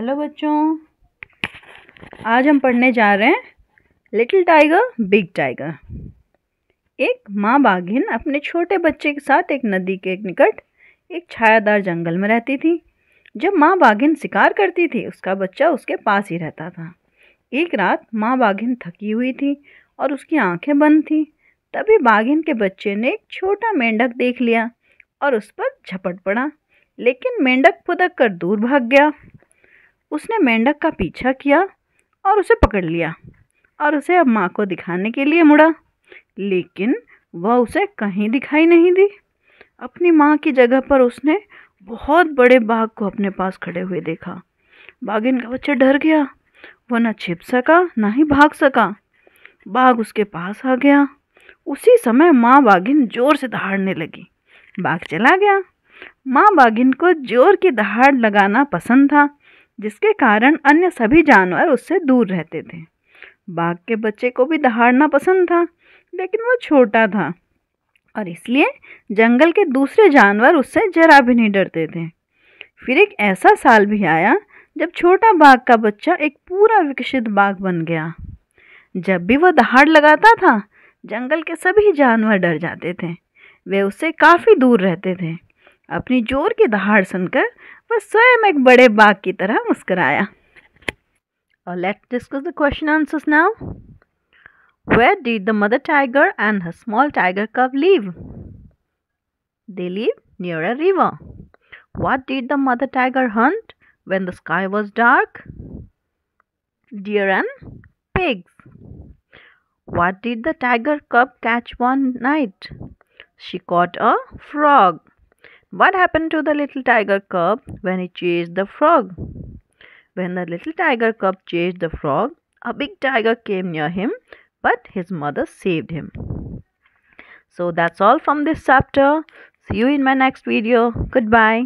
Hello बच्चों आज हम पढ़ने जा रहे हैं लिटिल टाइगर बिग टाइगर एक माँ बाघिन अपने छोटे बच्चे के साथ एक नदी के निकट एक छायादार जंगल में रहती थी जब माँ बाघिन शिकार करती थी उसका बच्चा उसके पास ही रहता था एक रात माँ बाघिन थकी हुई थी और उसकी आंखें बंद थी तभी बाघिन के बच्चे ने एक छोटा मेंढक देख लिया और उस पर झपट पड़ा लेकिन मेंढक फुदक कर दूर भाग गया उसने मेंढक का पीछा किया और उसे पकड़ लिया और उसे अब माँ को दिखाने के लिए मुड़ा लेकिन वह उसे कहीं दिखाई नहीं दी अपनी माँ की जगह पर उसने बहुत बड़े बाघ को अपने पास खड़े हुए देखा बाघिन का बच्चा डर गया वह न छिप सका ना ही भाग सका बाघ उसके पास आ गया उसी समय माँ बाघिन जोर से दहाड़ने लगी बाघ चला गया माँ बाघिन को जोर की दहाड़ लगाना पसंद था जिसके कारण अन्य सभी जानवर उससे दूर रहते थे बाघ के बच्चे को भी दहाड़ना पसंद था लेकिन वो छोटा था और इसलिए जंगल के दूसरे जानवर उससे जरा भी नहीं डरते थे फिर एक ऐसा साल भी आया जब छोटा बाघ का बच्चा एक पूरा विकसित बाघ बन गया जब भी वह दहाड़ लगाता था जंगल के सभी जानवर डर जाते थे वे उससे काफ़ी दूर रहते थे अपनी जोर की दहाड़ सुनकर वह स्वयं एक बड़े बाघ की तरह मुस्कराया और let's discuss the question answers now where did the mother tiger and her small tiger cub live they live near a river. What did the mother tiger hunt when the sky was dark? Deer and pigs. What did the tiger cub catch one night? She caught a frog. What happened to the little tiger cub when he chased the frog? When the little tiger cub chased the frog, a big tiger came near him, but his mother saved him. So that's all from this chapter. See you in my next video. Goodbye.